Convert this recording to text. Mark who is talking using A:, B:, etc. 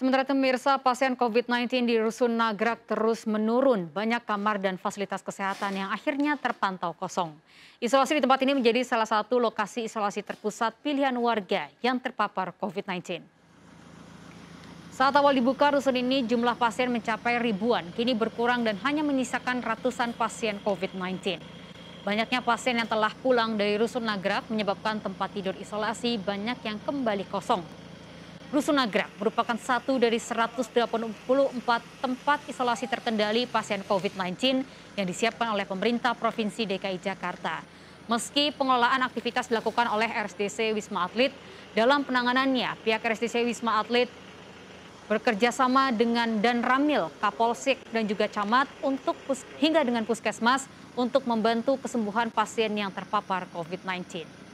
A: Sementara itu pemirsa pasien COVID-19 di Rusun Nagrak terus menurun. Banyak kamar dan fasilitas kesehatan yang akhirnya terpantau kosong. Isolasi di tempat ini menjadi salah satu lokasi isolasi terpusat pilihan warga yang terpapar COVID-19. Saat awal dibuka rusun ini jumlah pasien mencapai ribuan, kini berkurang dan hanya menyisakan ratusan pasien COVID-19. Banyaknya pasien yang telah pulang dari rusun Nagrak menyebabkan tempat tidur isolasi banyak yang kembali kosong. Rusunagra merupakan satu dari 184 tempat isolasi terkendali pasien COVID-19 yang disiapkan oleh pemerintah Provinsi DKI Jakarta. Meski pengelolaan aktivitas dilakukan oleh RSDC Wisma Atlet, dalam penanganannya pihak RSDC Wisma Atlet bekerjasama dengan Dan Ramil, Kapolsek dan juga Camat untuk hingga dengan Puskesmas untuk membantu kesembuhan pasien yang terpapar COVID-19.